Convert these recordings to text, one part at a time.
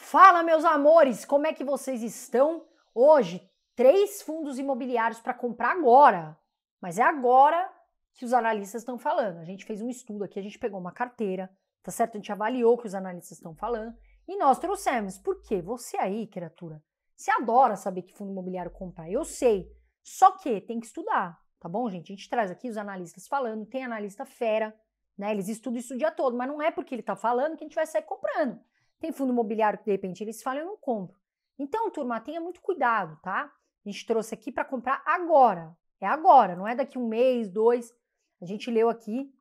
Fala, meus amores, como é que vocês estão? Hoje, três fundos imobiliários para comprar agora. Mas é agora que os analistas estão falando. A gente fez um estudo aqui, a gente pegou uma carteira, tá certo? A gente avaliou o que os analistas estão falando e nós trouxemos. Por quê? Você aí, criatura, você adora saber que fundo imobiliário comprar. Eu sei. Só que tem que estudar, tá bom, gente? A gente traz aqui os analistas falando, tem analista fera, né? Eles estudam isso o dia todo, mas não é porque ele tá falando que a gente vai sair comprando. Tem fundo imobiliário que de repente eles falam, eu não compro. Então, turma, tenha muito cuidado, tá? A gente trouxe aqui para comprar agora. É agora, não é daqui um mês, dois. A gente leu aqui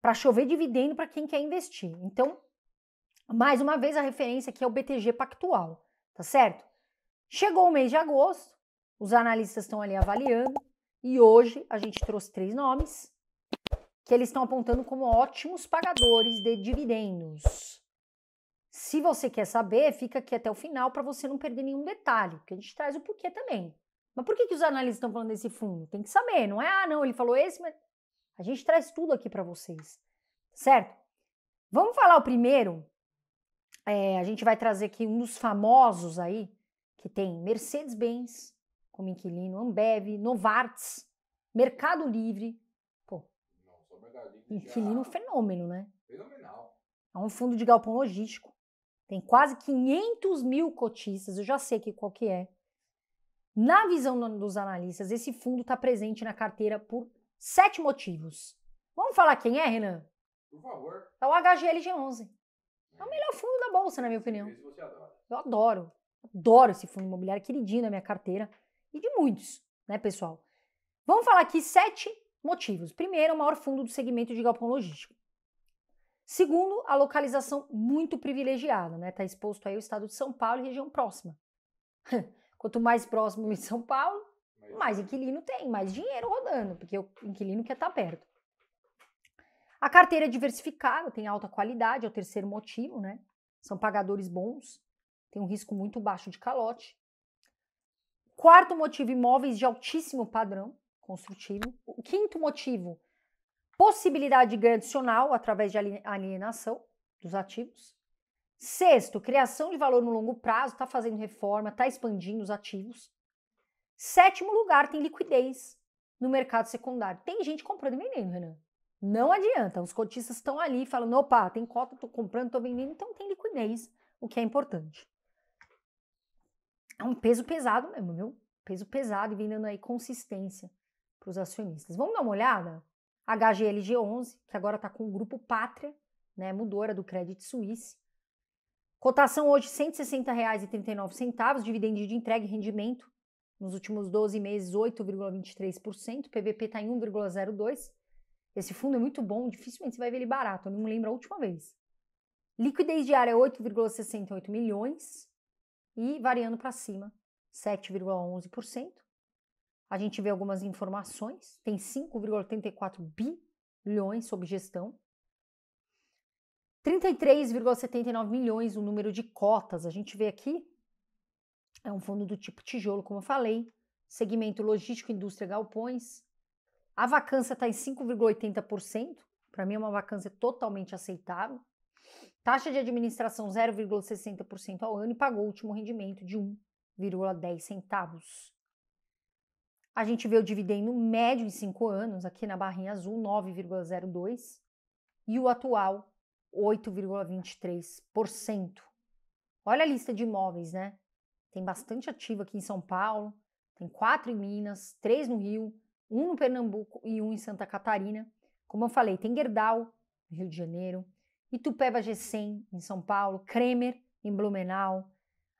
para chover dividendo para quem quer investir. Então, mais uma vez, a referência aqui é o BTG Pactual, tá certo? Chegou o mês de agosto, os analistas estão ali avaliando, e hoje a gente trouxe três nomes que eles estão apontando como ótimos pagadores de dividendos. Se você quer saber, fica aqui até o final para você não perder nenhum detalhe, porque a gente traz o porquê também. Mas por que, que os analistas estão falando desse fundo? Tem que saber, não é? Ah, não, ele falou esse, mas. A gente traz tudo aqui para vocês, certo? Vamos falar o primeiro. É, a gente vai trazer aqui um dos famosos aí, que tem Mercedes-Benz como inquilino, Ambev, Novartis, Mercado Livre. Pô, Nossa, inquilino já... fenômeno, né? Fenomenal. É um fundo de galpão logístico. Tem quase 500 mil cotistas, eu já sei que qual que é. Na visão dos analistas, esse fundo está presente na carteira por sete motivos. Vamos falar quem é, Renan? Por favor. É o HGLG11. É o melhor fundo da bolsa, na minha opinião. Eu adoro. Adoro esse fundo imobiliário, é queridinho da minha carteira e de muitos, né, pessoal? Vamos falar aqui sete motivos. Primeiro, o maior fundo do segmento de galpão logístico. Segundo, a localização muito privilegiada, né? Está exposto aí o estado de São Paulo e região próxima. Quanto mais próximo de São Paulo, mais inquilino tem, mais dinheiro rodando, porque o inquilino quer estar tá perto. A carteira é diversificada, tem alta qualidade, é o terceiro motivo, né? São pagadores bons, tem um risco muito baixo de calote. Quarto motivo, imóveis de altíssimo padrão construtivo. O quinto motivo, Possibilidade de ganho adicional através de alienação dos ativos. Sexto, criação de valor no longo prazo, está fazendo reforma, está expandindo os ativos. Sétimo lugar, tem liquidez no mercado secundário. Tem gente comprando e vendendo, Renan. Não adianta, os cotistas estão ali falando, opa, tem cota, estou comprando, estou vendendo, então tem liquidez, o que é importante. É um peso pesado mesmo, viu? Peso pesado e vem dando aí consistência para os acionistas. Vamos dar uma olhada? HGLG11, que agora está com o grupo Pátria, né, mudou, era do Credit Suisse. Cotação hoje R$ 160,39, dividendo de entrega e rendimento nos últimos 12 meses 8,23%, PVP está em 1,02. Esse fundo é muito bom, dificilmente você vai ver ele barato, eu não lembro a última vez. Liquidez diária 8,68 milhões e variando para cima 7,11% a gente vê algumas informações, tem 5,84 bilhões sob gestão, 33,79 milhões o número de cotas, a gente vê aqui, é um fundo do tipo tijolo, como eu falei, segmento logístico, indústria, galpões, a vacância está em 5,80%, para mim é uma vacância totalmente aceitável, taxa de administração 0,60% ao ano e pagou o último rendimento de 1,10 centavos. A gente vê o dividendo médio em 5 anos, aqui na barrinha azul, 9,02, e o atual, 8,23%. Olha a lista de imóveis, né? Tem bastante ativo aqui em São Paulo, tem quatro em Minas, três no Rio, um no Pernambuco e um em Santa Catarina. Como eu falei, tem Gerdau, no Rio de Janeiro, Itupeva G100, em São Paulo, Kremer, em Blumenau.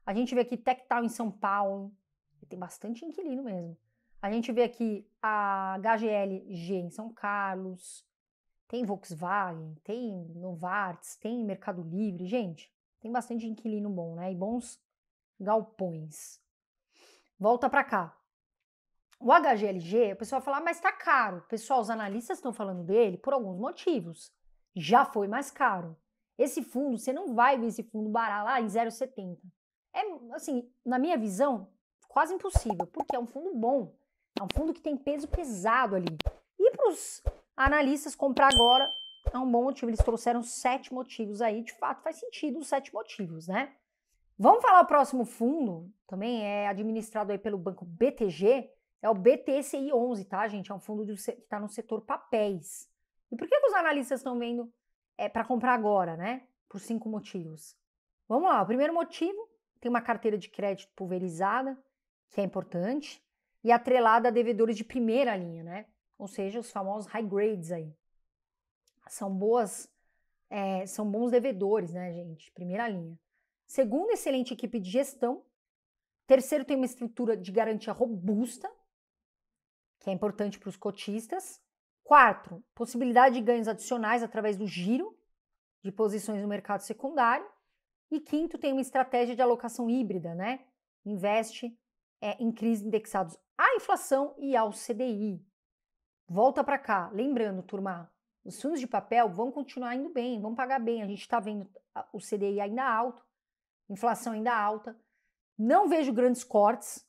A gente vê aqui Tectal, em São Paulo. E tem bastante inquilino mesmo. A gente vê aqui a HGLG em São Carlos, tem Volkswagen, tem Novartis, tem Mercado Livre, gente, tem bastante inquilino bom, né? E bons galpões. Volta para cá. O HGLG, a pessoa fala, ah, mas tá caro. Pessoal, os analistas estão falando dele por alguns motivos. Já foi mais caro. Esse fundo, você não vai ver esse fundo barar lá em 0,70. É, assim, na minha visão, quase impossível, porque é um fundo bom. É um fundo que tem peso pesado ali. E para os analistas comprar agora é um bom motivo. Eles trouxeram sete motivos aí. De fato, faz sentido os sete motivos, né? Vamos falar o próximo fundo, também é administrado aí pelo banco BTG, é o BTCI 11, tá, gente? É um fundo que está no setor papéis. E por que, que os analistas estão vendo é, para comprar agora, né? Por cinco motivos. Vamos lá, o primeiro motivo, tem uma carteira de crédito pulverizada, que é importante e atrelada a devedores de primeira linha, né? Ou seja, os famosos high grades aí. São boas, é, são bons devedores, né, gente? Primeira linha. Segundo, excelente equipe de gestão. Terceiro, tem uma estrutura de garantia robusta, que é importante para os cotistas. Quarto, possibilidade de ganhos adicionais através do giro de posições no mercado secundário. E quinto, tem uma estratégia de alocação híbrida, né? Investe é, em crise indexados à inflação e ao CDI. Volta para cá, lembrando, turma, os fundos de papel vão continuar indo bem, vão pagar bem. A gente está vendo o CDI ainda alto, inflação ainda alta. Não vejo grandes cortes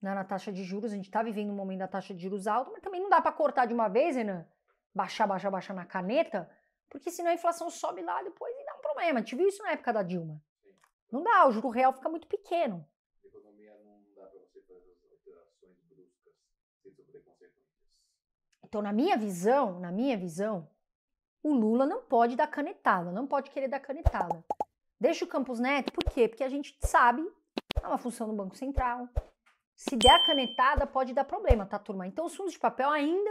né, na taxa de juros. A gente está vivendo um momento da taxa de juros alta, mas também não dá para cortar de uma vez, Renan. Baixar, baixar, baixar na caneta, porque senão a inflação sobe lá depois e dá um problema. A gente viu isso na época da Dilma. Não dá, o juro real fica muito pequeno. Então, na minha visão, na minha visão, o Lula não pode dar canetada, não pode querer dar canetada. Deixa o Campos Neto, por quê? Porque a gente sabe, é uma função do Banco Central. Se der a canetada, pode dar problema, tá, turma? Então, os fundos de papel ainda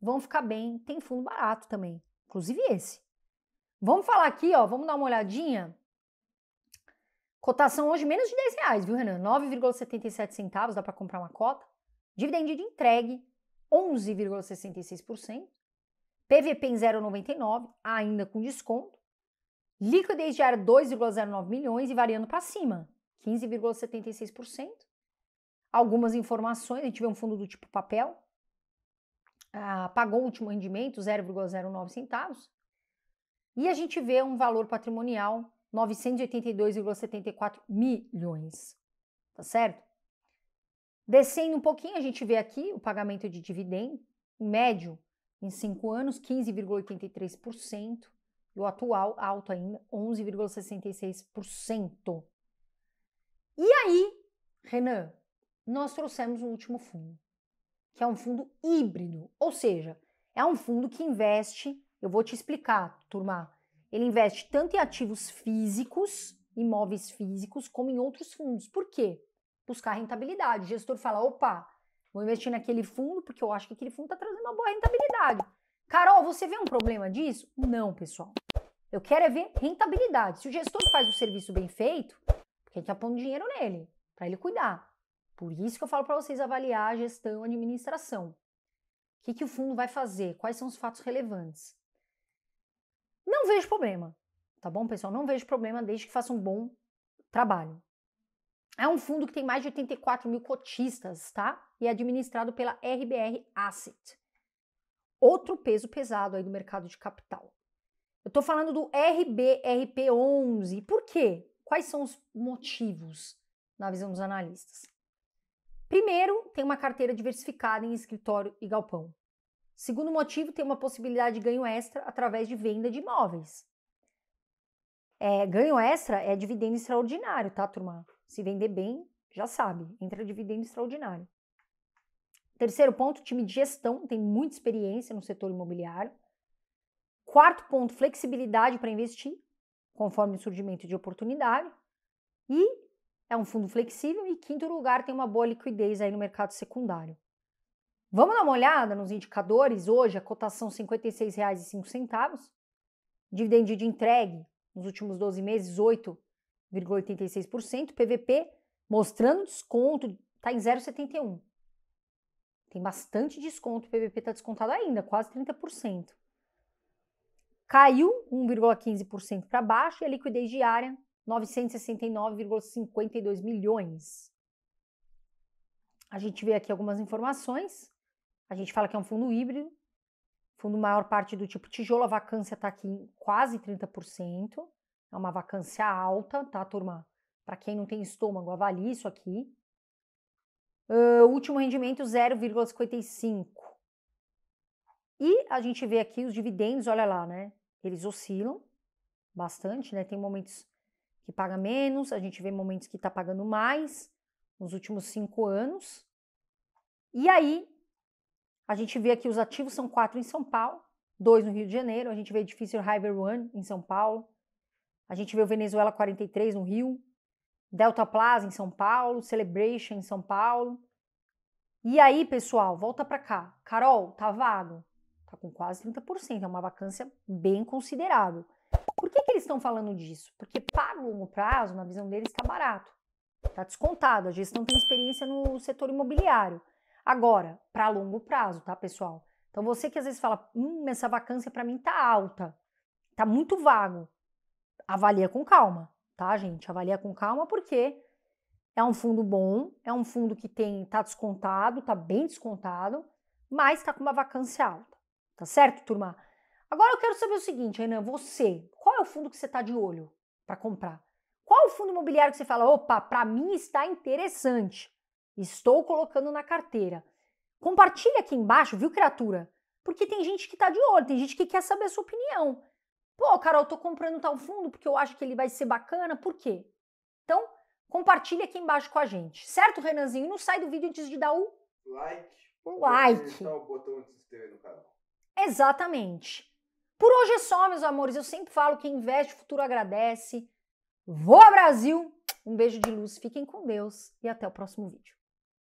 vão ficar bem. Tem fundo barato também, inclusive esse. Vamos falar aqui, ó, vamos dar uma olhadinha. Cotação hoje menos de 10 reais, viu, Renan? 9,77 centavos, dá para comprar uma cota. de entregue, 11,66%, PVP em 0,99, ainda com desconto, liquidez diária 2,09 milhões e variando para cima, 15,76%. Algumas informações, a gente vê um fundo do tipo papel, ah, pagou o último rendimento, 0,09 centavos, e a gente vê um valor patrimonial 982,74 milhões, tá certo? Descendo um pouquinho, a gente vê aqui o pagamento de dividendo, médio em 5 anos, 15,83%, e o atual alto ainda, 11,66%. E aí, Renan, nós trouxemos o um último fundo, que é um fundo híbrido, ou seja, é um fundo que investe, eu vou te explicar, turma, ele investe tanto em ativos físicos, imóveis físicos, como em outros fundos. Por quê? buscar rentabilidade. O gestor fala: opa, vou investir naquele fundo porque eu acho que aquele fundo está trazendo uma boa rentabilidade. Carol, você vê um problema disso? Não, pessoal. Eu quero é ver rentabilidade. Se o gestor faz o serviço bem feito, porque a gente está pondo dinheiro nele, para ele cuidar. Por isso que eu falo para vocês avaliar a gestão, e administração. O que, que o fundo vai fazer? Quais são os fatos relevantes? Não vejo problema, tá bom, pessoal? Não vejo problema desde que faça um bom trabalho. É um fundo que tem mais de 84 mil cotistas, tá? E é administrado pela RBR Asset. Outro peso pesado aí do mercado de capital. Eu tô falando do RBRP11. Por quê? Quais são os motivos, na visão dos analistas? Primeiro, tem uma carteira diversificada em escritório e galpão. Segundo motivo, tem uma possibilidade de ganho extra através de venda de imóveis. É, ganho extra é dividendo extraordinário, tá, turma? Se vender bem, já sabe, entra dividendo extraordinário. Terceiro ponto, time de gestão, tem muita experiência no setor imobiliário. Quarto ponto, flexibilidade para investir, conforme o surgimento de oportunidade. E é um fundo flexível. E quinto lugar, tem uma boa liquidez aí no mercado secundário. Vamos dar uma olhada nos indicadores. Hoje, a cotação R$ 56,05. Dividendo de entregue, nos últimos 12 meses, 8,86%. PVP mostrando desconto, está em 0,71%. Tem bastante desconto, o PVP está descontado ainda, quase 30%. Caiu 1,15% para baixo e a liquidez diária 969,52 milhões. A gente vê aqui algumas informações. A gente fala que é um fundo híbrido, fundo maior parte do tipo tijolo, a vacância está aqui em quase 30%, é uma vacância alta, tá, turma? Para quem não tem estômago, avalie isso aqui. Uh, último rendimento 0,55. E a gente vê aqui os dividendos, olha lá, né? Eles oscilam bastante, né? Tem momentos que paga menos, a gente vê momentos que está pagando mais nos últimos cinco anos. E aí a gente vê que os ativos são quatro em São Paulo, dois no Rio de Janeiro, a gente vê o edifício River One em São Paulo, a gente vê o Venezuela 43 no Rio, Delta Plaza em São Paulo, Celebration em São Paulo. E aí, pessoal, volta para cá. Carol, tá vago? Tá com quase 30%, é uma vacância bem considerável. Por que, que eles estão falando disso? Porque para o longo prazo, na visão deles, está barato. Está descontado. A gestão tem experiência no setor imobiliário. Agora, para longo prazo, tá, pessoal? Então você que às vezes fala, hum, essa vacância para mim tá alta, tá muito vago. Avalia com calma, tá, gente? Avalia com calma porque é um fundo bom, é um fundo que tem tá descontado, tá bem descontado, mas tá com uma vacância alta. Tá certo, turma? Agora eu quero saber o seguinte, Renan, você, qual é o fundo que você tá de olho para comprar? Qual é o fundo imobiliário que você fala, opa, para mim está interessante? Estou colocando na carteira. Compartilha aqui embaixo, viu, criatura? Porque tem gente que está de olho, tem gente que quer saber a sua opinião. Pô, Carol, estou comprando tal fundo porque eu acho que ele vai ser bacana, por quê? Então, compartilha aqui embaixo com a gente. Certo, Renanzinho? E Não sai do vídeo antes de dar o like. O like. O botão de se inscrever no canal. Exatamente. Por hoje é só, meus amores. Eu sempre falo que investe, futuro agradece. Voa Brasil! Um beijo de luz, fiquem com Deus e até o próximo vídeo.